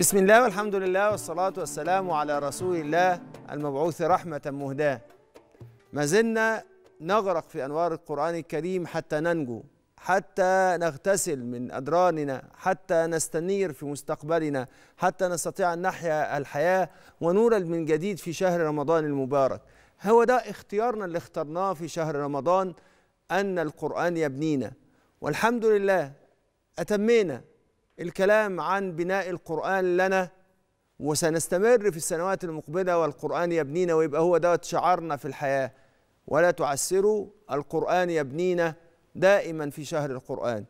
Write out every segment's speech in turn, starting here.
بسم الله والحمد لله والصلاة والسلام على رسول الله المبعوث رحمة مهداة ما زلنا نغرق في أنوار القرآن الكريم حتى ننجو حتى نغتسل من أدراننا حتى نستنير في مستقبلنا حتى نستطيع أن نحيا الحياة ونولد من جديد في شهر رمضان المبارك هو ده اختيارنا اللي اخترناه في شهر رمضان أن القرآن يبنينا والحمد لله أتمينا الكلام عن بناء القرآن لنا وسنستمر في السنوات المقبلة والقرآن يبنينا ويبقى هو دوت شعارنا في الحياة ولا تعسروا القرآن يبنينا دائما في شهر القرآن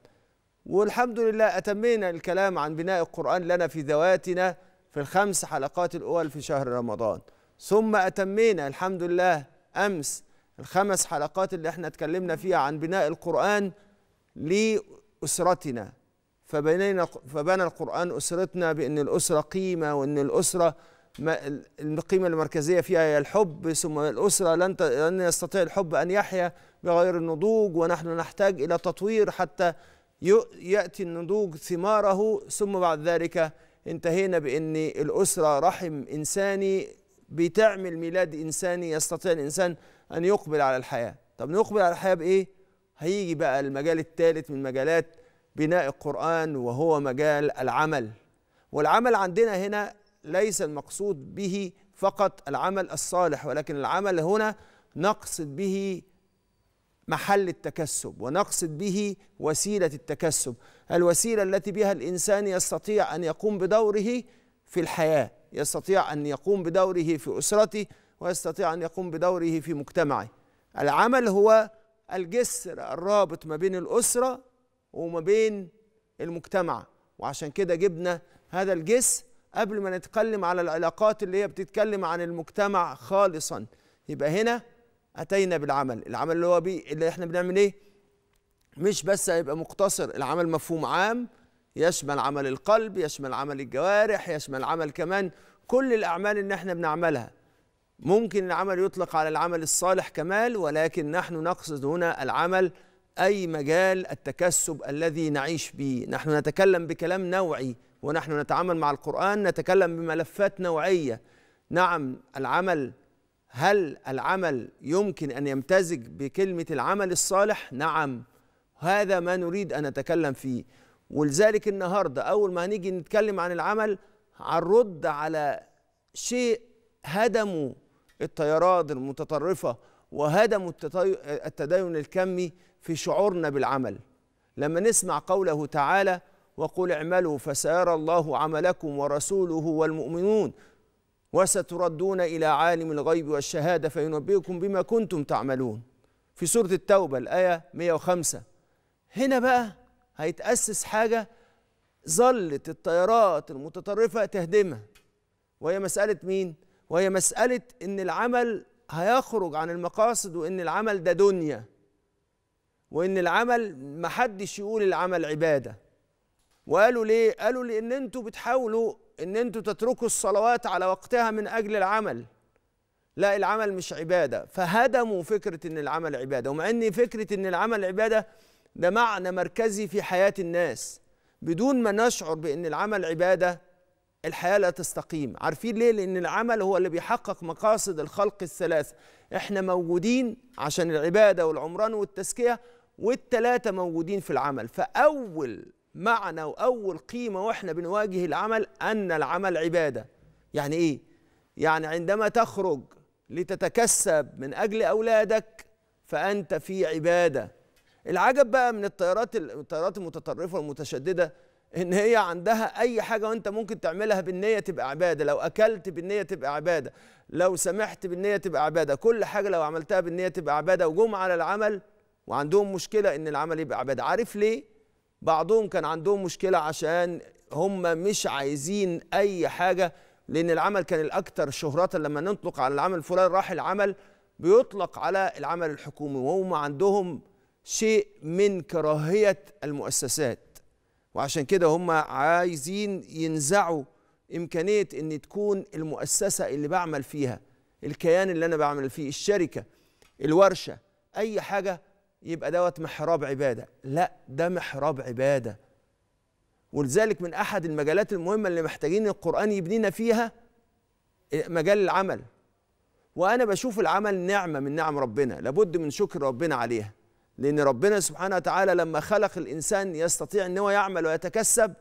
والحمد لله أتمينا الكلام عن بناء القرآن لنا في ذواتنا في الخمس حلقات الأول في شهر رمضان ثم أتمينا الحمد لله أمس الخمس حلقات اللي احنا اتكلمنا فيها عن بناء القرآن لأسرتنا فبنينا فبنى القرآن أسرتنا بأن الأسرة قيمة وأن الأسرة القيمة المركزية فيها هي الحب ثم الأسرة لن لن يستطيع الحب أن يحيا بغير النضوج ونحن نحتاج إلى تطوير حتى يأتي النضوج ثماره ثم بعد ذلك انتهينا بأن الأسرة رحم إنساني بتعمل ميلاد إنساني يستطيع الإنسان أن يقبل على الحياة طب نقبل على الحياة بإيه؟ هيجي بقى المجال الثالث من مجالات بناء القرآن وهو مجال العمل والعمل عندنا هنا ليس المقصود به فقط العمل الصالح ولكن العمل هنا نقصد به محل التكسب ونقصد به وسيلة التكسب الوسيلة التي بها الإنسان يستطيع أن يقوم بدوره في الحياة يستطيع أن يقوم بدوره في أسرته ويستطيع أن يقوم بدوره في مجتمعه العمل هو الجسر الرابط ما بين الأسرة وما بين المجتمع وعشان كده جبنا هذا الجس قبل ما نتكلم على العلاقات اللي هي بتتكلم عن المجتمع خالصا يبقى هنا اتينا بالعمل العمل اللي هو بي اللي احنا بنعمل ايه مش بس هيبقى مقتصر العمل مفهوم عام يشمل عمل القلب يشمل عمل الجوارح يشمل عمل كمان كل الاعمال اللي احنا بنعملها ممكن العمل يطلق على العمل الصالح كمال ولكن نحن نقصد هنا العمل أي مجال التكسب الذي نعيش به نحن نتكلم بكلام نوعي ونحن نتعامل مع القرآن نتكلم بملفات نوعية نعم العمل هل العمل يمكن أن يمتزج بكلمة العمل الصالح؟ نعم هذا ما نريد أن نتكلم فيه ولذلك النهاردة أول ما هنيجي نتكلم عن العمل هنرد على شيء هدمه التيارات المتطرفة وهدموا التدين الكمي في شعورنا بالعمل لما نسمع قوله تعالى وقل اعملوا فسيرى الله عملكم ورسوله والمؤمنون وستردون إلى عالم الغيب والشهادة فينبئكم بما كنتم تعملون في سورة التوبة الآية 105 هنا بقى هيتأسس حاجة ظلت الطيارات المتطرفة تهدمها وهي مسألة مين؟ وهي مسألة إن العمل هيخرج عن المقاصد وإن العمل ده دنيا وان العمل ما حدش يقول العمل عباده وقالوا ليه قالوا لان انتوا بتحاولوا ان انتوا تتركوا الصلوات على وقتها من اجل العمل لا العمل مش عباده فهدموا فكره ان العمل عباده ومع ان فكره ان العمل عباده ده معنى مركزي في حياه الناس بدون ما نشعر بان العمل عباده الحياه لا تستقيم عارفين ليه لان العمل هو اللي بيحقق مقاصد الخلق الثلاثه احنا موجودين عشان العباده والعمران والتزكيه والتلاتة موجودين في العمل فأول معنى وأول قيمة وإحنا بنواجه العمل أن العمل عبادة يعني إيه؟ يعني عندما تخرج لتتكسب من أجل أولادك فأنت في عبادة العجب بقى من الطيارات الطيارات المتطرفة والمتشددة إن هي عندها أي حاجة وأنت ممكن تعملها بالنية تبقى عبادة لو أكلت بالنية تبقى عبادة لو سمحت بالنية تبقى عبادة كل حاجة لو عملتها بالنية تبقى عبادة وجم على العمل وعندهم مشكله ان العمل يبقى عباد عارف ليه بعضهم كان عندهم مشكله عشان هم مش عايزين اي حاجه لان العمل كان الاكثر شهرة لما نطلق على العمل فلان راح العمل بيطلق على العمل الحكومي وهم عندهم شيء من كراهيه المؤسسات وعشان كده هم عايزين ينزعوا امكانيه ان تكون المؤسسه اللي بعمل فيها الكيان اللي انا بعمل فيه الشركه الورشه اي حاجه يبقى دوت محراب عباده لا ده محراب عباده ولذلك من احد المجالات المهمه اللي محتاجين القران يبنينا فيها مجال العمل وانا بشوف العمل نعمه من نعم ربنا لابد من شكر ربنا عليها لان ربنا سبحانه وتعالى لما خلق الانسان يستطيع ان هو يعمل ويتكسب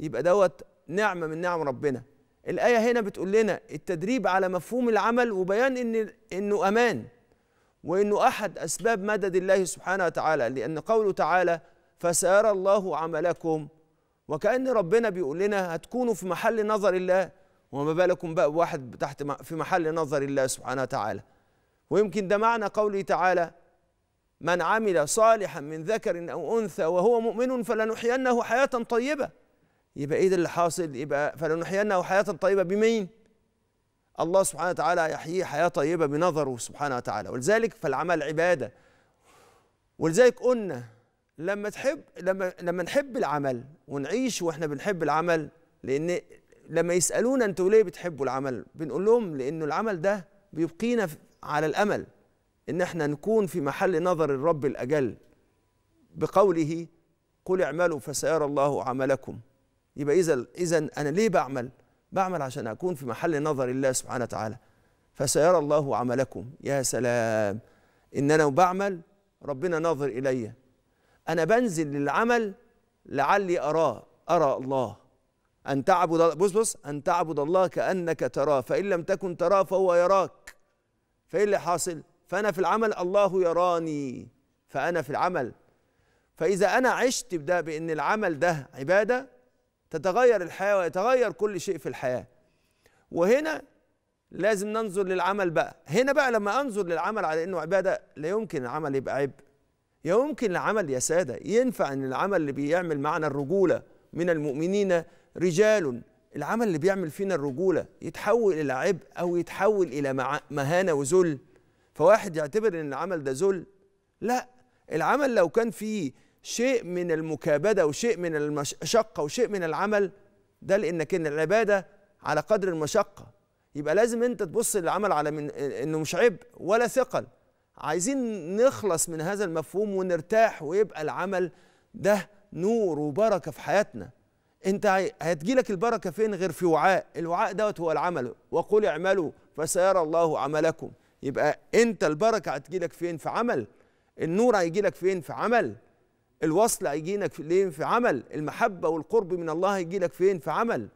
يبقى دوت نعمه من نعم ربنا الايه هنا بتقول لنا التدريب على مفهوم العمل وبيان ان انه امان وإنه أحد أسباب مدد الله سبحانه وتعالى لأن قوله تعالى فسيرى الله عملكم وكأن ربنا بيقول لنا هتكونوا في محل نظر الله وما بالكم بقى واحد تحت في محل نظر الله سبحانه وتعالى ويمكن ده معنى قوله تعالى من عمل صالحا من ذكر أو أنثى وهو مؤمن فلنحيينه حياة طيبة يبقى إيه ده اللي حاصل يبقى فلنحيينه حياة طيبة بمين؟ الله سبحانه وتعالى يحييه حياة طيبة بنظره سبحانه وتعالى ولذلك فالعمل عبادة ولذلك قلنا لما تحب لما لما نحب العمل ونعيش واحنا بنحب العمل لان لما يسالونا انتوا ليه بتحبوا العمل بنقول لهم لانه العمل ده بيبقينا على الامل ان احنا نكون في محل نظر الرب الاجل بقوله قل اعملوا فسيرى الله عملكم يبقى اذا اذا انا ليه بعمل بعمل عشان أكون في محل نظر الله سبحانه وتعالى فسيرى الله عملكم يا سلام إن أنا بعمل ربنا ناظر إلي أنا بنزل للعمل لعلي أراه أرى الله أن تعبد بص بص أن تعبد الله كأنك تراه فإن لم تكن تراه فهو يراك فإيه اللي حاصل؟ فأنا في العمل الله يراني فأنا في العمل فإذا أنا عشت بده بأن العمل ده عبادة تتغير الحياه ويتغير كل شيء في الحياه وهنا لازم ننظر للعمل بقى هنا بقى لما انظر للعمل على انه عباده لا يمكن العمل يبقى عبء يمكن العمل يا ساده ينفع ان العمل اللي بيعمل معنا الرجوله من المؤمنين رجال العمل اللي بيعمل فينا الرجوله يتحول الى عبء او يتحول الى مهانه وذل فواحد يعتبر ان العمل ده ذل لا العمل لو كان فيه شيء من المكابده وشيء من المشقه وشيء من العمل ده لانك ان العباده على قدر المشقه يبقى لازم انت تبص للعمل على من انه مش عبء ولا ثقل عايزين نخلص من هذا المفهوم ونرتاح ويبقى العمل ده نور وبركه في حياتنا انت هتجيلك البركه فين غير في وعاء الوعاء دوت هو العمل وقل اعملوا فسيرى الله عملكم يبقى انت البركه هتجيلك فين في عمل النور هيجيلك فين في عمل الوصل هيجيلك فين في عمل المحبة والقرب من الله هيجيلك فين في عمل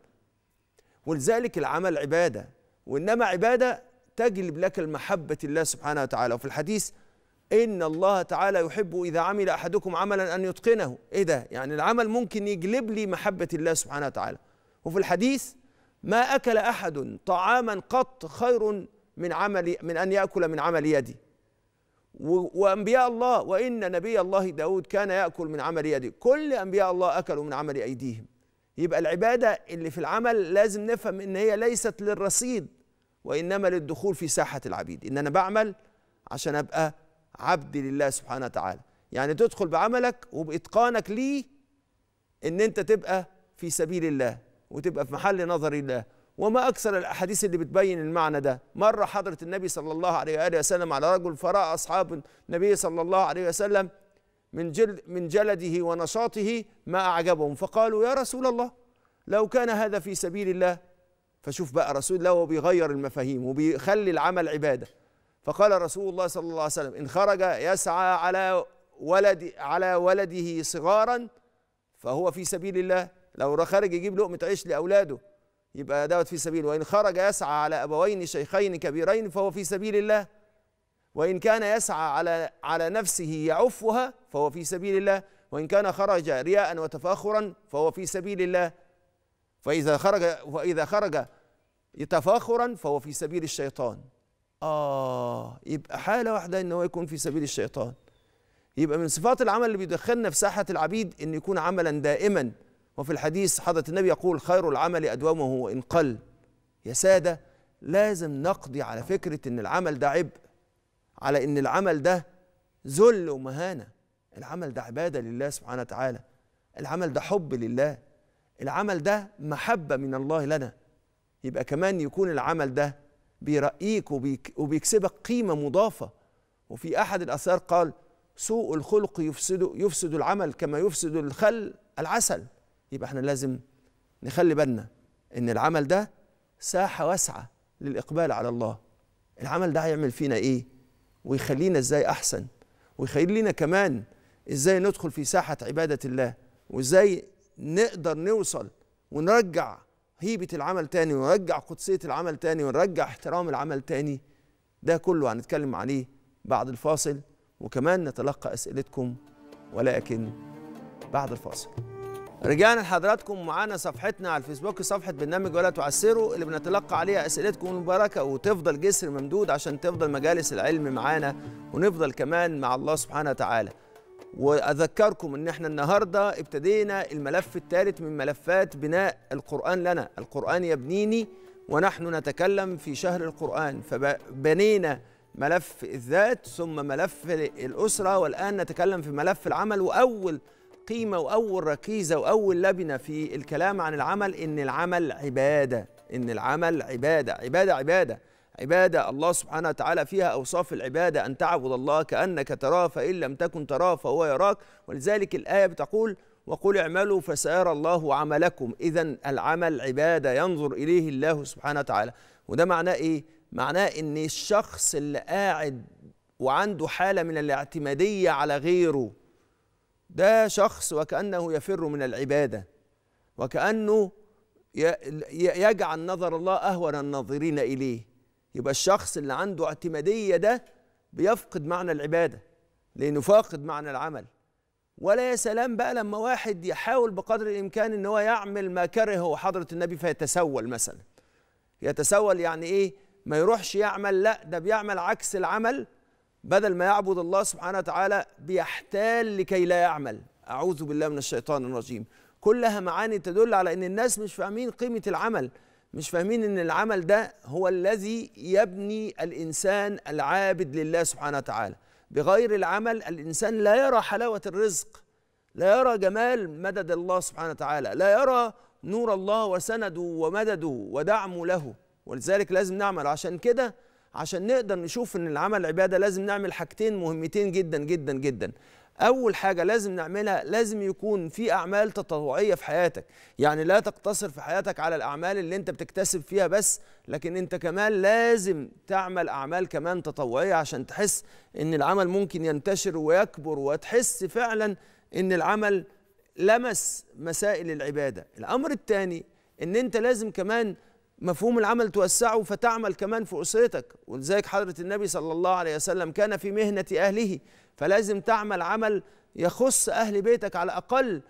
ولذلك العمل عبادة وإنما عبادة تجلب لك المحبة الله سبحانه وتعالى وفي الحديث إن الله تعالى يحب إذا عمل أحدكم عملا أن يتقنه إيه ده يعني العمل ممكن يجلب لي محبة الله سبحانه وتعالى وفي الحديث ما أكل أحد طعاما قط خير من عمل من أن يأكل من عمل يدي وأنبياء الله وإن نبي الله داود كان يأكل من عمل يده كل أنبياء الله أكلوا من عمل أيديهم يبقى العبادة اللي في العمل لازم نفهم إن هي ليست للرصيد وإنما للدخول في ساحة العبيد إن أنا بعمل عشان أبقى عبد لله سبحانه وتعالى يعني تدخل بعملك وبإتقانك ليه إن أنت تبقى في سبيل الله وتبقى في محل نظر الله وما أكثر الأحاديث اللي بتبين المعنى ده مرة حضرة النبي صلى الله عليه وآله وسلم على رجل فرأى أصحاب النبي صلى الله عليه وسلم من جلد من جلده ونشاطه ما أعجبهم فقالوا يا رسول الله لو كان هذا في سبيل الله فشوف بقى رسول الله وبيغير المفاهيم وبيخلي العمل عبادة فقال رسول الله صلى الله عليه وسلم إن خرج يسعى على ولد على ولده صغارا فهو في سبيل الله لو خرج يجيب لقمة عيش لأولاده يبقى دوت في سبيل وإن خرج يسعى على أبوين شيخين كبيرين فهو في سبيل الله وإن كان يسعى على على نفسه يعفها فهو في سبيل الله وإن كان خرج رياء وتفاخرا فهو في سبيل الله فإذا خرج وإذا خرج تفاخرا فهو في سبيل الشيطان آه يبقى حالة واحدة إن هو يكون في سبيل الشيطان يبقى من صفات العمل اللي بيدخلنا في ساحة العبيد إن يكون عملا دائما وفي الحديث حضرة النبي يقول خير العمل أدومه وإن قل يا سادة لازم نقضي على فكرة إن العمل ده عبء على إن العمل ده ذل ومهانة العمل ده عبادة لله سبحانه وتعالى العمل ده حب لله العمل ده محبة من الله لنا يبقى كمان يكون العمل ده بيرقيك وبيكسبك قيمة مضافة وفي أحد الآثار قال سوء الخلق يفسد يفسد العمل كما يفسد الخل العسل يبقى احنا لازم نخلي بالنا ان العمل ده ساحه واسعه للاقبال على الله العمل ده هيعمل فينا ايه ويخلينا ازاي احسن ويخلينا كمان ازاي ندخل في ساحه عباده الله وازاي نقدر نوصل ونرجع هيبه العمل تاني ونرجع قدسيه العمل تاني ونرجع احترام العمل تاني ده كله هنتكلم عليه بعد الفاصل وكمان نتلقى اسئلتكم ولكن بعد الفاصل رجعنا لحضراتكم معانا صفحتنا على الفيسبوك صفحه برنامج ولا تعسروا اللي بنتلقى عليها اسئلتكم المباركه وتفضل جسر ممدود عشان تفضل مجالس العلم معانا ونفضل كمان مع الله سبحانه وتعالى واذكركم ان احنا النهارده ابتدينا الملف الثالث من ملفات بناء القران لنا القران يبنيني ونحن نتكلم في شهر القران فبنينا ملف الذات ثم ملف الاسره والان نتكلم في ملف العمل واول قيمة وأول ركيزة وأول لبنة في الكلام عن العمل إن العمل عبادة إن العمل عبادة عبادة عبادة عبادة الله سبحانه وتعالى فيها أوصاف العبادة أن تعبد الله كأنك تراه فإن لم تكن تراه فهو يراك ولذلك الآية بتقول وقل اعملوا فسيرى الله عملكم إذا العمل عبادة ينظر إليه الله سبحانه وتعالى وده معناه إيه؟ معناه إن الشخص اللي قاعد وعنده حالة من الاعتمادية على غيره ده شخص وكأنه يفر من العبادة وكأنه يجعل نظر الله أهون الناظرين إليه يبقى الشخص اللي عنده اعتمادية ده بيفقد معنى العبادة لأنه فاقد معنى العمل ولا يا سلام بقى لما واحد يحاول بقدر الإمكان إن هو يعمل ما كرهه حضرة النبي فيتسول مثلا يتسول يعني إيه ما يروحش يعمل لا ده بيعمل عكس العمل بدل ما يعبد الله سبحانه وتعالى بيحتال لكي لا يعمل أعوذ بالله من الشيطان الرجيم كلها معاني تدل على أن الناس مش فاهمين قيمة العمل مش فاهمين أن العمل ده هو الذي يبني الإنسان العابد لله سبحانه وتعالى بغير العمل الإنسان لا يرى حلاوة الرزق لا يرى جمال مدد الله سبحانه وتعالى لا يرى نور الله وسنده ومدده ودعمه له ولذلك لازم نعمل عشان كده عشان نقدر نشوف ان العمل عباده لازم نعمل حاجتين مهمتين جدا جدا جدا اول حاجه لازم نعملها لازم يكون في اعمال تطوعيه في حياتك يعني لا تقتصر في حياتك على الاعمال اللي انت بتكتسب فيها بس لكن انت كمان لازم تعمل اعمال كمان تطوعيه عشان تحس ان العمل ممكن ينتشر ويكبر وتحس فعلا ان العمل لمس مسائل العباده الامر الثاني ان انت لازم كمان مفهوم العمل توسعه فتعمل كمان في أسرتك ولذلك حضرة النبي صلى الله عليه وسلم كان في مهنة أهله فلازم تعمل عمل يخص أهل بيتك على الأقل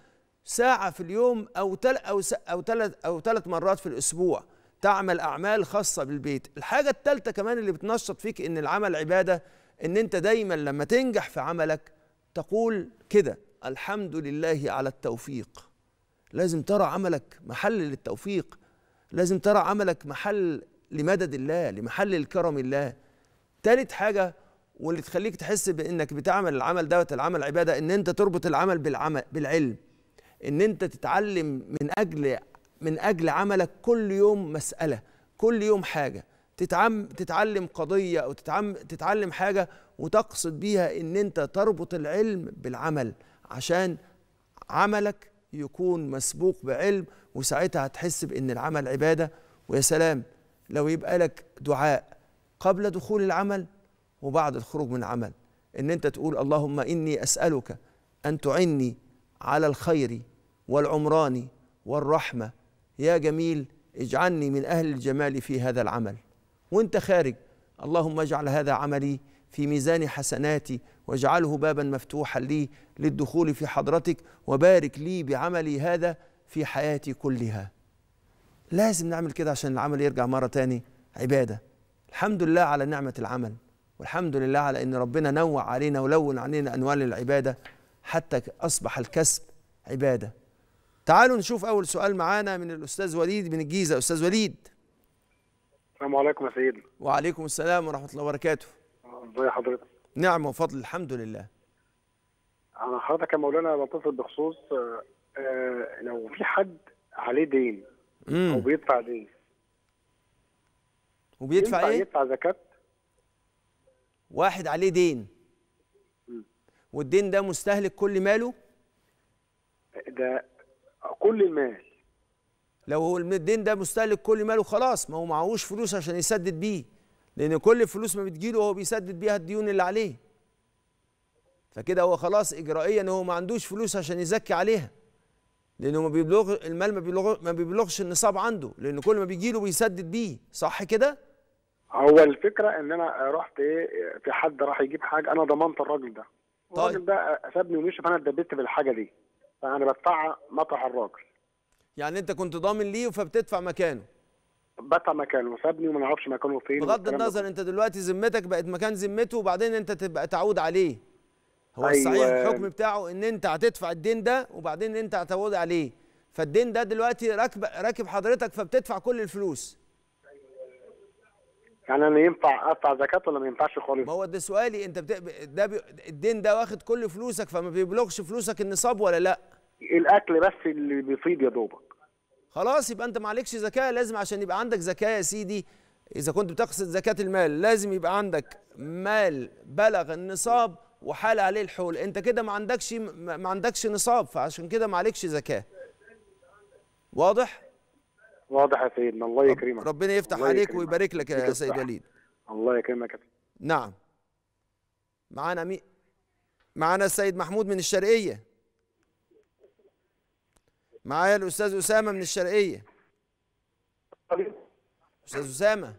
ساعة في اليوم أو تل أو س أو ثلاث أو ثلاث مرات في الأسبوع تعمل أعمال خاصة بالبيت الحاجة الثالثة كمان اللي بتنشط فيك إن العمل عبادة إن أنت دايما لما تنجح في عملك تقول كده الحمد لله على التوفيق لازم ترى عملك محل للتوفيق لازم ترى عملك محل لمدد الله لمحل الكرم الله تالت حاجة واللي تخليك تحس بانك بتعمل العمل دوت العمل عبادة ان انت تربط العمل بالعمل بالعلم ان انت تتعلم من اجل من اجل عملك كل يوم مسألة كل يوم حاجة تتعم تتعلم قضية او تتعم تتعلم حاجة وتقصد بيها ان انت تربط العلم بالعمل عشان عملك يكون مسبوق بعلم وساعتها هتحس بان العمل عباده ويا سلام لو يبقى لك دعاء قبل دخول العمل وبعد الخروج من العمل ان انت تقول اللهم اني اسالك ان تعني على الخير والعمران والرحمه يا جميل اجعلني من اهل الجمال في هذا العمل وانت خارج اللهم اجعل هذا عملي في ميزان حسناتي واجعله بابا مفتوحا لي للدخول في حضرتك وبارك لي بعملي هذا في حياتي كلها لازم نعمل كده عشان العمل يرجع مرة تاني عبادة الحمد لله على نعمة العمل والحمد لله على أن ربنا نوع علينا ولون علينا أنوال العبادة حتى أصبح الكسب عبادة تعالوا نشوف أول سؤال معانا من الأستاذ وليد من الجيزة أستاذ وليد السلام عليكم يا سيدي وعليكم السلام ورحمة الله وبركاته ازي حضرتك نعم وفضل الحمد لله انا حضرتك يا مولانا بتصل بخصوص آه، آه، لو في حد عليه دين مم. او بيدفع دين وبيدفع ايه يدفع زكاه واحد عليه دين مم. والدين ده مستهلك كل ماله ده كل المال لو هو الدين ده مستهلك كل ماله خلاص ما هو معهوش فلوس عشان يسدد بيه لأن كل الفلوس ما بتجيله وهو بيسدد بيها الديون اللي عليه فكده هو خلاص إجرائيا هو ما عندوش فلوس عشان يزكي عليها لأنه ما بيبلغ المال ما, بيبلغ ما بيبلغش النصاب عنده لأن كل ما بيجيله بيسدد بيه صح كده؟ هو الفكرة إن أنا رحت إيه في حد راح يجيب حاجة أنا ضمنت الراجل ده طيب. الراجل ده سابني ومشي فأنا اتدبت بالحاجة دي فأنا بدفعها مطرح الراجل يعني أنت كنت ضامن ليه فبتدفع مكانه بطلع مكانه سابني وما نعرفش مكانه فين بغض النظر انت دلوقتي ذمتك بقت مكان ذمته وبعدين انت تبقى تعود عليه هو أيوة. الصحيح الحكم بتاعه ان انت هتدفع الدين ده وبعدين انت هتعود عليه فالدين ده دلوقتي راكب راكب حضرتك فبتدفع كل الفلوس يعني انا ينفع ادفع زكاه ولا ما ينفعش خالص ما هو ده سؤالي انت بت... ده بي... الدين ده واخد كل فلوسك فما بيبلغش فلوسك النصاب ولا لا الاكل بس اللي بيفيض يا دوبك خلاص يبقى انت ما عليكش زكاه لازم عشان يبقى عندك زكاه يا سيدي اذا كنت بتقصد زكاه المال لازم يبقى عندك مال بلغ النصاب وحال عليه الحول انت كده ما عندكش ما عندكش نصاب فعشان كده ما عليكش زكاه واضح واضح يا سيدنا الله يكرمك ربنا يفتح الله عليك يكرمك. ويبارك لك يا سيد وليد الله يكرمك نعم معانا مين معانا السيد محمود من الشرقيه معايا الاستاذ اسامه من الشرقيه استاذ اسامه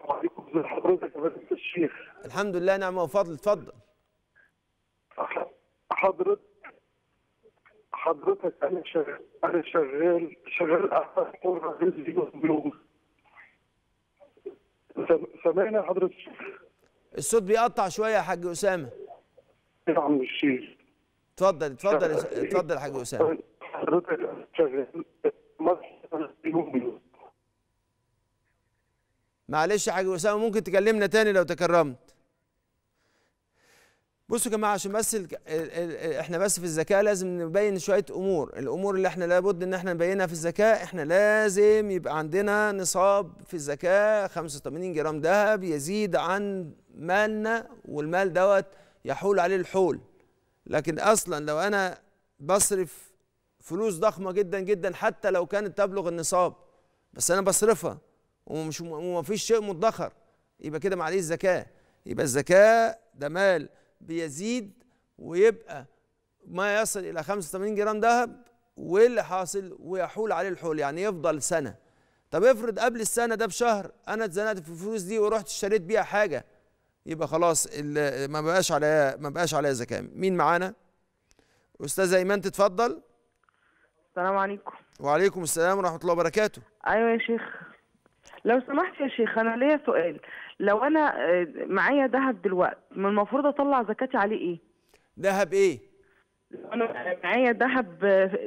وعليكم يا الشيخ الحمد لله نعم وفضل اتفضل حضرتك حضرتك انا شغال انا شغال شغال سمعنا حره رزقي سامعنا حضرتك الصوت بيقطع شويه يا حاج اسامه نعم الشيخ اتفضل اتفضل نعم. اتفضل يا حاج اسامه معلش يا حاج اسامه ممكن تكلمنا تاني لو تكرمت بصوا يا جماعه عشان بس احنا بس في الذكاء لازم نبين شويه امور الامور اللي احنا لابد ان احنا نبينها في الذكاء احنا لازم يبقى عندنا نصاب في الذكاء 85 جرام ذهب يزيد عن مالنا والمال دوت يحول عليه الحول لكن اصلا لو انا بصرف فلوس ضخمه جدا جدا حتى لو كانت تبلغ النصاب بس انا بصرفها ومش ومفيش شيء مدخر يبقى كده معليه الزكاه يبقى الزكاه ده مال بيزيد ويبقى ما يصل الى 85 جرام ذهب واللي حاصل ويحول عليه الحول يعني يفضل سنه طب افرض قبل السنه ده بشهر انا اتزنقت في الفلوس دي ورحت اشتريت بيها حاجه يبقى خلاص ما بقاش عليها ما بقاش عليها زكاه مين معانا استاذه ايمان تتفضل السلام عليكم وعليكم السلام ورحمه الله وبركاته ايوه يا شيخ لو سمحت يا شيخ انا ليا سؤال لو انا آه، معايا ذهب دلوقتي من المفروض اطلع زكاتي عليه ايه ذهب ايه انا معايا ذهب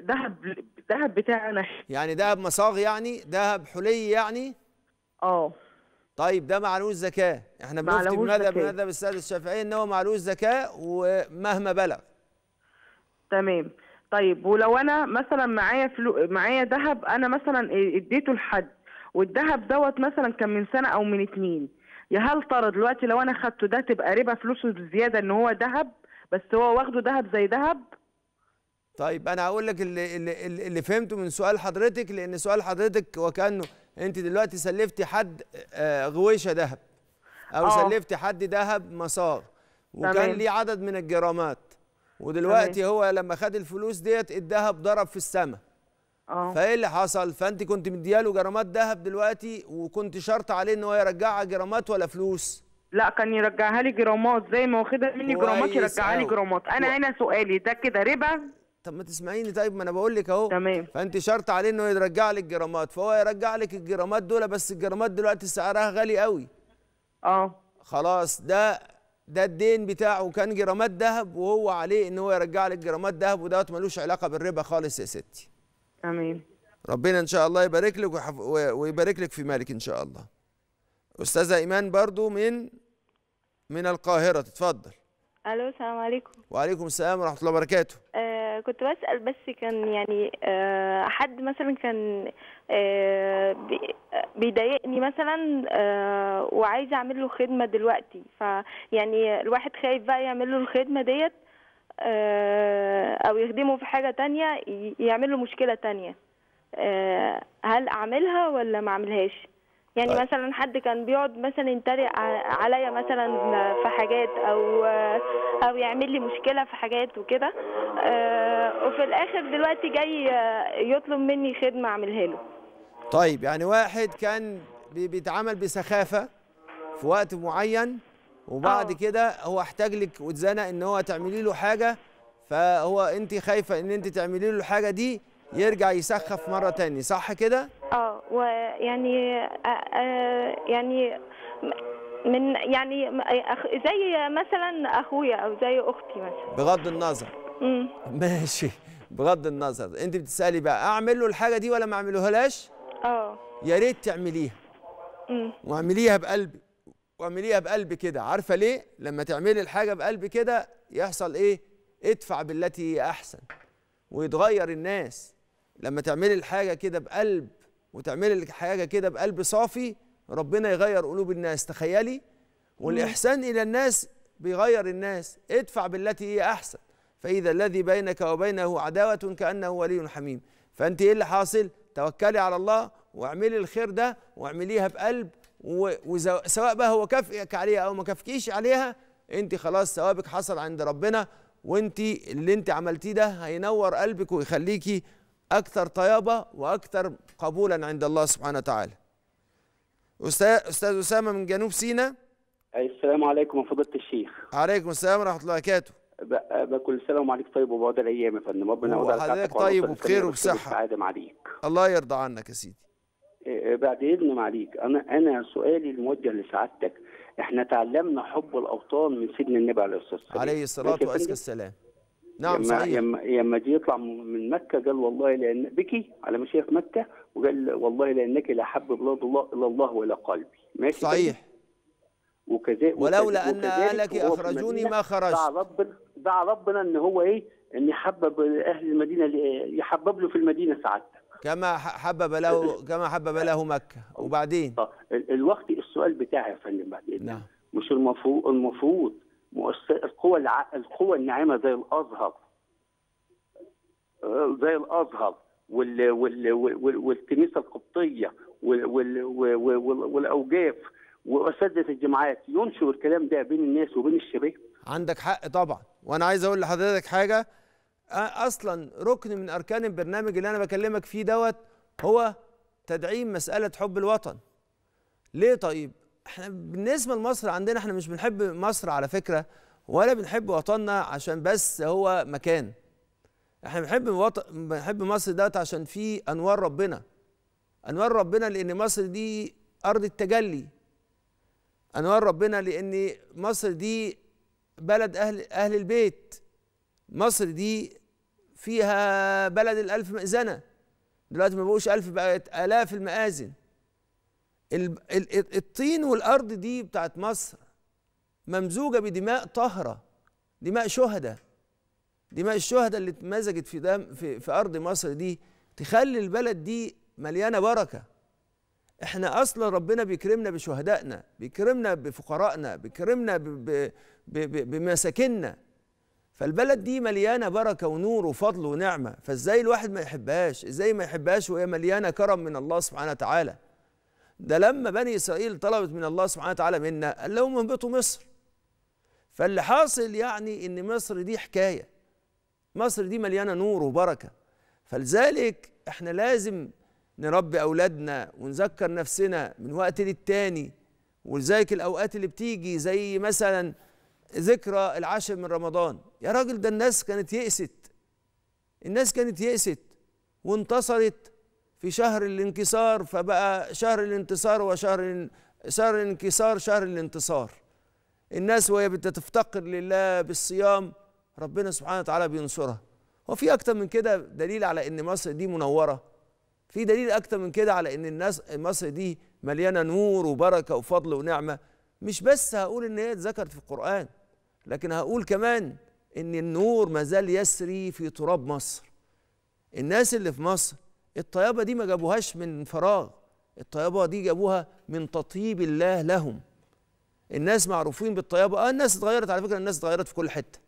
ذهب ذهب بتاعي انا يعني ذهب مصاغ يعني ذهب حلي يعني اه طيب ده معلوش زكاه احنا بنفتي بمذهب مذهب السيد الشافعي ان هو معلوش زكاه ومهما بلغ تمام طيب ولو انا مثلا معايا فلو معايا ذهب انا مثلا اديته لحد والذهب دوت مثلا كان من سنه او من اتنين يا هل ترى دلوقتي لو انا خدته ده تبقى ربا فلوسه بزياده ان هو ذهب بس هو واخده ذهب زي ذهب طيب انا هقول لك اللي, اللي اللي فهمته من سؤال حضرتك لان سؤال حضرتك وكانه انت دلوقتي سلفتي حد آه، غويشه ذهب او أوه. سلفتي حد ذهب مسار وكان ليه عدد من الجرامات ودلوقتي هو لما خد الفلوس ديت اداها بضرب في السماء اه فايه اللي حصل فانت كنت مدياله جرامات ذهب دلوقتي وكنت شرط عليه ان هو يرجعها جرامات ولا فلوس لا كان يرجعها لي جرامات زي ما واخدها مني جرامات يرجعها لي جرامات انا و... هنا سؤالي ده كده ربا طب ما تسمعيني طيب ما انا بقول لك اهو تمام فانت شرط عليه انه يرجع لك جرامات فهو يرجع لك الجرامات دول بس الجرامات دلوقتي سعرها غالي قوي اه خلاص ده ده الدين بتاعه كان جرامات ذهب وهو عليه ان هو يرجع لك جرامات ذهب ودوت ملوش علاقه بالربا خالص يا ستي امين ربنا ان شاء الله يبارك لك وحف... ويبارك لك في مالك ان شاء الله استاذه ايمان برضو من من القاهره تتفضل الو السلام عليكم وعليكم السلام ورحمه الله وبركاته آه كنت بسال بس كان يعني آه حد مثلا كان آه بيضايقني مثلا آه وعايزه اعمل له خدمه دلوقتي يعني الواحد خايف بقى يعمل له الخدمه ديت آه او يخدمه في حاجه تانية يعمل له مشكله تانية آه هل اعملها ولا ما اعملهاش يعني طيب. مثلا حد كان بيقعد مثلا يتريق عليا مثلا في حاجات او او يعمل لي مشكله في حاجات وكده آه، وفي الاخر دلوقتي جاي آه، يطلب مني خدمه اعملها له طيب يعني واحد كان بيتعامل بسخافه في وقت معين وبعد أوه. كده هو احتاج لك واتزنق ان هو تعملي له حاجه فهو انت خايفه ان انت تعملي له الحاجه دي يرجع يسخف مره ثانيه صح كده اه ويعني آه، آه، يعني من يعني زي مثلا اخويا او زي اختي مثلا بغض النظر امم ماشي بغض النظر انت بتسالي بقى اعمل له الحاجه دي ولا ما اعملهاش اه يا ريت تعمليها امم واعمليها بقلبي واعمليها بقلب كده عارفه ليه لما تعملي الحاجه بقلب كده يحصل ايه ادفع بالتي احسن ويتغير الناس لما تعملي الحاجه كده بقلب وتعملي لك حاجه كده بقلب صافي ربنا يغير قلوب الناس تخيلي والاحسان الى الناس بيغير الناس ادفع بالتي هي احسن فاذا الذي بينك وبينه عداوه كانه ولي حميم فانت ايه اللي حاصل توكلي على الله واعملي الخير ده واعمليها بقلب وسواء بقى هو كافئك عليها او ما كافئكيش عليها انت خلاص ثوابك حصل عند ربنا وانت اللي انت عملتيه ده هينور قلبك ويخليكي أكثر طيابة وأكثر قبولا عند الله سبحانه وتعالى أستاذ أسامة من جنوب سيناء السلام عليكم يا فضيلة الشيخ عليكم السلام ورحمة الله وبركاته بكل سلام وعليك طيب وبعد الايام يا فندم ربنا يوفقك وحضرتك طيب وبخير وبصحه عليك الله يرضى عنك يا سيدي إيه، إيه، بعد اذن معليك انا انا سؤالي الموجه لسعادتك احنا تعلمنا حب الاوطان من سيدنا النبي عليه الصلاه والسلام عليه الصلاه والسلام نعم صحيح يما يما جه يطلع من مكه قال والله لان بكي على مشيخ مكه وقال والله لانك لا لاحب بلاد الله الا الله والى قلبي ماشي طيب. صحيح وكذلك ولولا ان اهلك اخرجوني ما خرجت دعا ربنا دعا ربنا ان هو ايه ان يحبب اهل المدينه يحبب له في المدينه سعادتك كما حبب له كما حبب له مكه وبعدين الوقت السؤال بتاعي يا فندم بعدين نعم. مش المفروض المفروض القوى الع... القوى الناعمه زي الازهر آه، زي الازهر وال... وال... وال... والكنيسه القبطيه وال... وال... وال... والاوقاف واساتذه الجامعات ينشر الكلام ده بين الناس وبين الشباب عندك حق طبعا وانا عايز اقول لحضرتك حاجه اصلا ركن من اركان البرنامج اللي انا بكلمك فيه دوت هو تدعيم مساله حب الوطن ليه طيب احنا بالنسبه لمصر عندنا احنا مش بنحب مصر على فكره ولا بنحب وطننا عشان بس هو مكان احنا بنحب وطن بنحب مصر دوت عشان في انوار ربنا انوار ربنا لان مصر دي ارض التجلي انوار ربنا لان مصر دي بلد اهل اهل البيت مصر دي فيها بلد الالف مأذنه دلوقتي ما بقوش الف بقت الاف المآذن الطين والارض دي بتاعت مصر ممزوجه بدماء طاهره دماء شهداء دماء الشهداء اللي اتمزجت في دم في, في ارض مصر دي تخلي البلد دي مليانه بركه احنا اصلا ربنا بيكرمنا بشهدائنا بيكرمنا بفقرائنا بيكرمنا بمساكننا فالبلد دي مليانه بركه ونور وفضل ونعمه فازاي الواحد ما يحبهاش ازاي ما يحبهاش وهي مليانه كرم من الله سبحانه وتعالى ده لما بني اسرائيل طلبت من الله سبحانه وتعالى منا قال لهم انبطوا مصر فاللي حاصل يعني ان مصر دي حكايه مصر دي مليانه نور وبركه فلذلك احنا لازم نربي اولادنا ونذكر نفسنا من وقت للتاني ولذلك الاوقات اللي بتيجي زي مثلا ذكرى العاشر من رمضان يا راجل ده الناس كانت يئست الناس كانت يئست وانتصرت في شهر الانكسار فبقى شهر الانتصار وشهر شهر الانكسار شهر الانتصار الناس وهي بتفتقر لله بالصيام ربنا سبحانه وتعالى بينصرها هو في اكتر من كده دليل على ان مصر دي منوره في دليل اكتر من كده على ان الناس مصر دي مليانه نور وبركه وفضل ونعمه مش بس هقول ان هي اتذكرت في القران لكن هقول كمان ان النور ما زال يسري في تراب مصر الناس اللي في مصر الطيابة دي ما جابوهاش من فراغ الطيابة دي جابوها من تطيب الله لهم الناس معروفين بالطيابة اه الناس اتغيرت على فكرة الناس اتغيرت في كل حتة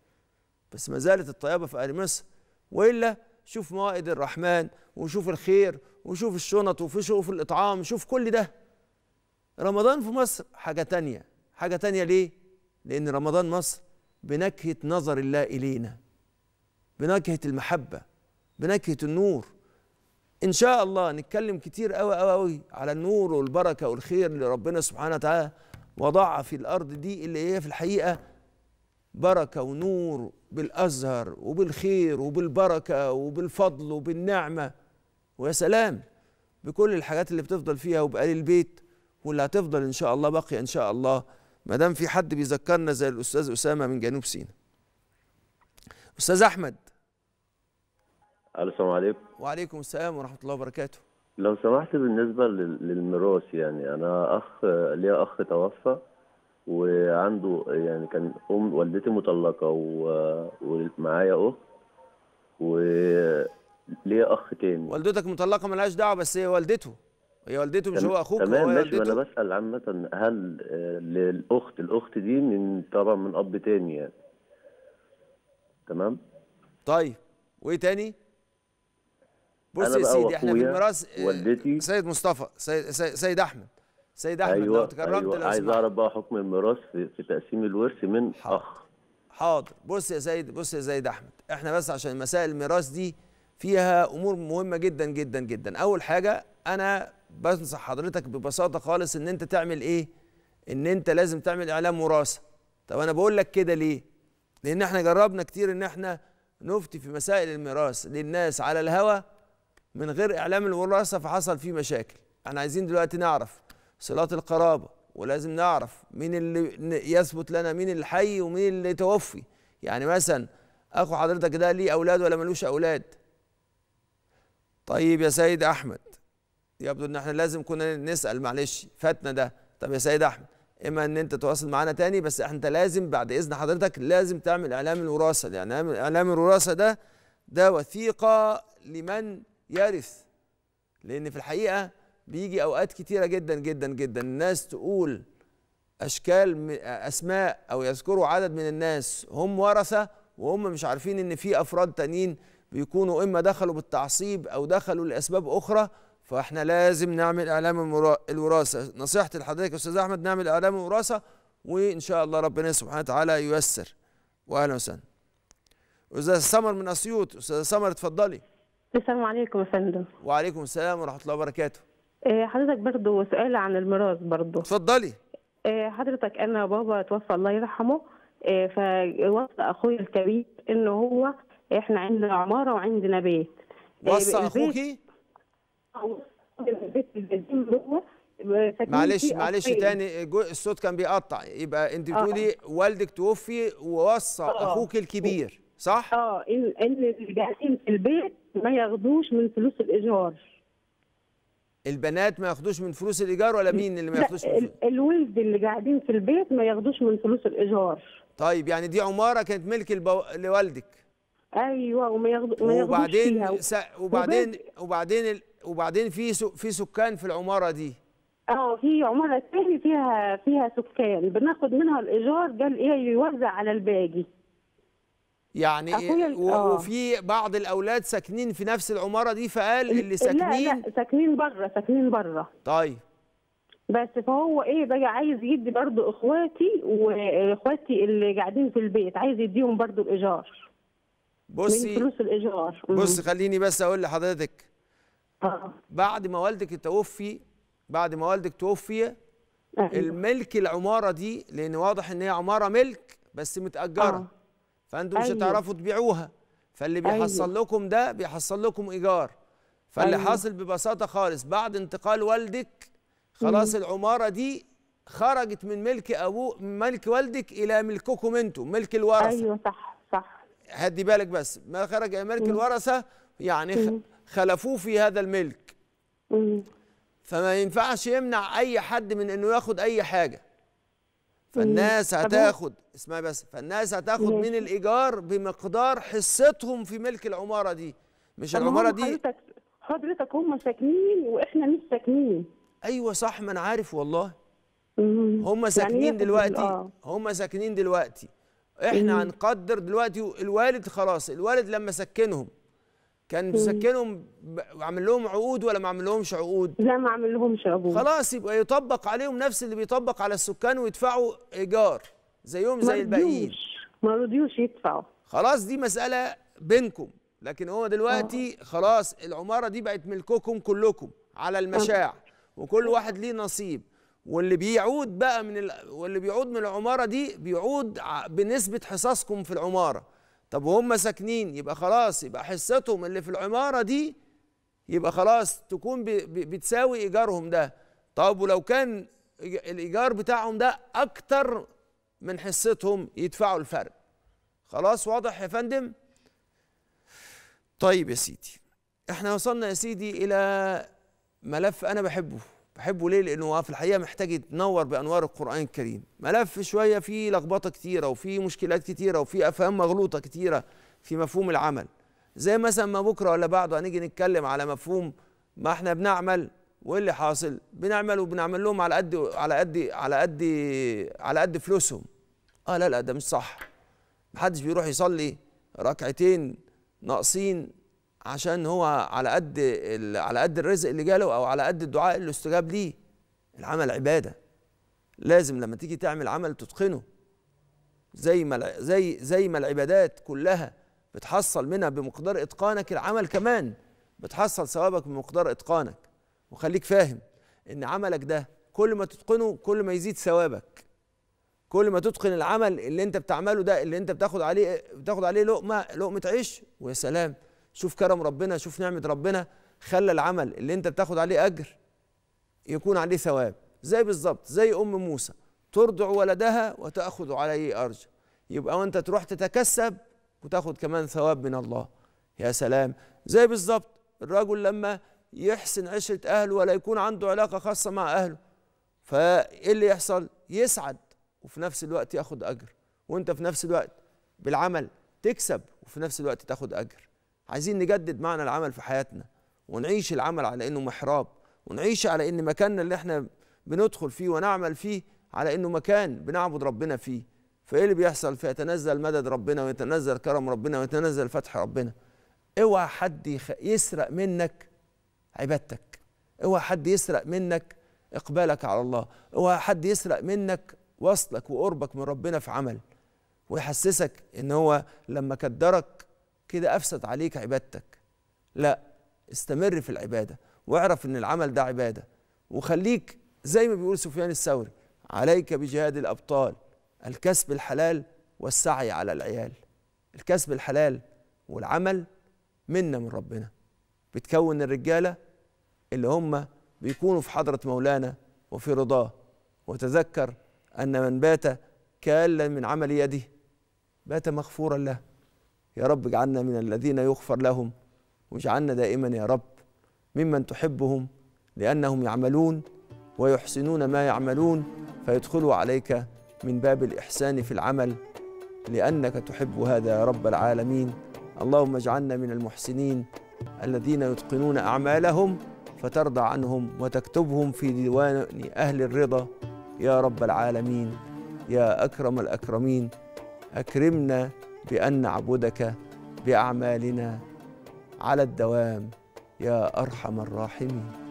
بس ما زالت الطيابة في أهل مصر وإلا شوف موائد الرحمن وشوف الخير وشوف الشنط وشوف الإطعام شوف كل ده رمضان في مصر حاجة تانية حاجة تانية ليه؟ لأن رمضان مصر بنكهة نظر الله إلينا بنكهة المحبة بنكهة النور ان شاء الله نتكلم كتير قوي قوي قوي على النور والبركه والخير اللي ربنا سبحانه وتعالى وضعها في الارض دي اللي هي في الحقيقه بركه ونور بالازهر وبالخير وبالبركه وبالفضل وبالنعمه ويا سلام بكل الحاجات اللي بتفضل فيها وبآل البيت واللي هتفضل ان شاء الله باقيه ان شاء الله ما دام في حد بيذكرنا زي الاستاذ اسامه من جنوب سيناء استاذ احمد الو السلام عليكم وعليكم السلام ورحمه الله وبركاته لو سمحت بالنسبه للميراث يعني انا اخ ليا اخ توفى وعنده يعني كان ام والدتي مطلقه ومعايا اخت وليا اخ تاني والدتك مطلقه ملهاش دعوه بس هي والدته هي والدته مش هو اخوك تمام ماشي انا بسال عامه هل للاخت الاخت دي من طبعا من اب تاني يعني تمام طيب وايه تاني بص يا سيدي احنا في الميراث آه، والدتي سيد مصطفى سيد سيد احمد سيد احمد أيوة لو تكرمت أيوة لو عايز اعرف بقى حكم الميراث في تقسيم الورث من حاضر. اخ حاضر بص يا سيد بص يا سيد احمد احنا بس عشان مسائل الميراث دي فيها امور مهمه جدا جدا جدا اول حاجه انا بنصح حضرتك ببساطه خالص ان انت تعمل ايه ان انت لازم تعمل اعلام وراثه طب انا بقول لك كده ليه لان احنا جربنا كتير ان احنا نفتي في مسائل الميراث للناس على الهوى من غير اعلام الوراثه فحصل فيه مشاكل احنا عايزين دلوقتي نعرف صلات القرابه ولازم نعرف مين اللي يثبت لنا مين اللي حي ومين اللي توفي يعني مثلا اخو حضرتك ده ليه اولاد ولا ملوش اولاد طيب يا سيد احمد يبدو ان احنا لازم كنا نسال معلش فاتنا ده طب يا سيد احمد اما ان انت تواصل معانا تاني بس انت لازم بعد اذن حضرتك لازم تعمل اعلام الوراثه يعني اعلام الوراثه ده ده وثيقه لمن يرث لان في الحقيقه بيجي اوقات كتيره جدا جدا جدا الناس تقول اشكال اسماء او يذكروا عدد من الناس هم ورثه وهم مش عارفين ان في افراد تانيين بيكونوا اما دخلوا بالتعصيب او دخلوا لاسباب اخرى فاحنا لازم نعمل اعلام الوراثه نصيحتي لحضرتك يا استاذ احمد نعمل اعلام الوراثه وان شاء الله ربنا سبحانه وتعالى ييسر واهلا وسهلا استاذ سمر من اسيوط استاذ سمر اتفضلي السلام عليكم يا فندم وعليكم السلام ورحمه الله وبركاته إيه، حضرتك برضو سؤال عن الميراث برضو اتفضلي إيه، حضرتك انا بابا توفى الله يرحمه إيه، فوصى اخويا الكبير ان هو احنا عندنا عماره وعندنا بيت وصى اخوكي معلش معلش تاني الصوت كان بيقطع يبقى انت آه. بتقولي آه. والدك توفي ووصى آه. اخوك الكبير صح؟ اه ان اللي قاعدين في البيت ما ياخدوش من فلوس الايجار البنات ما ياخدوش من فلوس الايجار ولا مين اللي ما ياخدوش من فلوس؟ الولد اللي قاعدين في البيت ما ياخدوش من فلوس الايجار طيب يعني دي عماره كانت ملك البو... لوالدك ايوه وما ياخدوش وبعدين فيها. س... وبعدين وبيت... وبعدين ال... وبعدين في س... في سكان في العماره دي اه في عماره تاني فيها فيها سكان بناخد منها الايجار ده ايه يوزع على الباقي يعني إيه وفي بعض الاولاد ساكنين في نفس العماره دي فقال اللي ساكنين لا لا ساكنين بره ساكنين بره طيب بس فهو ايه بقى عايز يدي برضه اخواتي واخواتي اللي قاعدين في البيت عايز يديهم برضه الايجار بصي من فلوس الايجار بصي خليني بس اقول لحضرتك آه. بعد ما والدك توفي بعد ما والدك توفي أيوه. الملك العماره دي لان واضح ان هي عماره ملك بس متاجره آه. فانتم مش أيوه. هتعرفوا تبيعوها فاللي أيوه. بيحصل أيوه. لكم ده بيحصل لكم ايجار فاللي أيوه. حاصل ببساطه خالص بعد انتقال والدك خلاص مم. العماره دي خرجت من ملك ابوه ملك والدك الى ملككم انتم ملك الورثه ايوه صح صح هدي بالك بس ما خرج ملك مم. الورثه يعني خلفوه في هذا الملك مم. فما ينفعش يمنع اي حد من انه ياخد اي حاجه فالناس هتاخد اسمعي بس فالناس هتاخد من الايجار بمقدار حصتهم في ملك العماره دي مش العماره دي حضرتك حضرتك هم ساكنين واحنا مش ساكنين ايوه صح ما انا عارف والله هم يعني ساكنين إيه دلوقتي آه. هم ساكنين دلوقتي احنا هنقدر دلوقتي الوالد خلاص الوالد لما سكنهم كان مسكنهم وعامل لهم عقود ولا ما عامل لهمش عقود؟ لا ما عامل لهمش عقود خلاص يبقى يطبق عليهم نفس اللي بيطبق على السكان ويدفعوا ايجار زيهم زي الباقيين ما رضيوش يدفعوا خلاص دي مساله بينكم لكن هو دلوقتي آه. خلاص العماره دي بقت ملككم كلكم على آه. المشاع وكل واحد ليه نصيب واللي بيعود بقى من ال... واللي بيعود من العماره دي بيعود بنسبه حصصكم في العماره طب وهم ساكنين يبقى خلاص يبقى حصتهم اللي في العمارة دي يبقى خلاص تكون بتساوي إيجارهم ده طب ولو كان الإيجار بتاعهم ده أكتر من حصتهم يدفعوا الفرق خلاص واضح يا فندم طيب يا سيدي احنا وصلنا يا سيدي إلى ملف أنا بحبه بحبه ليه لانه في الحقيقه محتاج يتنور بانوار القران الكريم ملف شويه فيه لخبطه كتيره وفيه مشكلات كتيره وفيه افهام مغلوطه كتيره في مفهوم العمل زي مثلا ما بكره ولا بعده هنيجي نتكلم على مفهوم ما احنا بنعمل وايه اللي حاصل بنعمل وبنعمل لهم على قد على قد على قد على قد فلوسهم اه لا لا ده مش صح محدش بيروح يصلي ركعتين ناقصين عشان هو على قد على قد الرزق اللي جاله او على قد الدعاء اللي استجاب ليه العمل عباده لازم لما تيجي تعمل عمل تتقنه زي ما زي زي ما العبادات كلها بتحصل منها بمقدار اتقانك العمل كمان بتحصل ثوابك بمقدار اتقانك وخليك فاهم ان عملك ده كل ما تتقنه كل ما يزيد ثوابك كل ما تتقن العمل اللي انت بتعمله ده اللي انت بتاخد عليه بتاخد عليه لقمه لقمه عيش ويا سلام شوف كرم ربنا شوف نعمه ربنا خلى العمل اللي انت بتاخد عليه اجر يكون عليه ثواب زي بالظبط زي ام موسى ترضع ولدها وتاخذ عليه ارجا يبقى وانت تروح تتكسب وتاخد كمان ثواب من الله يا سلام زي بالظبط الرجل لما يحسن عشره اهله ولا يكون عنده علاقه خاصه مع اهله فايه اللي يحصل يسعد وفي نفس الوقت ياخد اجر وانت في نفس الوقت بالعمل تكسب وفي نفس الوقت تاخد اجر عايزين نجدد معنى العمل في حياتنا ونعيش العمل على انه محراب ونعيش على ان مكاننا اللي احنا بندخل فيه ونعمل فيه على انه مكان بنعبد ربنا فيه فايه اللي بيحصل فيتنزل مدد ربنا ويتنزل كرم ربنا ويتنزل فتح ربنا اوعى حد يسرق منك عبادتك اوعى حد يسرق منك اقبالك على الله اوعى حد يسرق منك وصلك وقربك من ربنا في عمل ويحسسك ان هو لما كدرك كده افسد عليك عبادتك لا استمر في العباده واعرف ان العمل ده عباده وخليك زي ما بيقول سفيان الثوري عليك بجهاد الابطال الكسب الحلال والسعي على العيال الكسب الحلال والعمل منا من ربنا بتكون الرجاله اللي هم بيكونوا في حضره مولانا وفي رضاه وتذكر ان من بات كالا من عمل يده بات مغفورا له يا رب اجعلنا من الذين يغفر لهم واجعلنا دائما يا رب ممن تحبهم لأنهم يعملون ويحسنون ما يعملون فيدخلوا عليك من باب الإحسان في العمل لأنك تحب هذا يا رب العالمين اللهم اجعلنا من المحسنين الذين يتقنون أعمالهم فترضى عنهم وتكتبهم في ديوان أهل الرضا يا رب العالمين يا أكرم الأكرمين أكرمنا بأن نعبدك بأعمالنا على الدوام يا أرحم الراحمين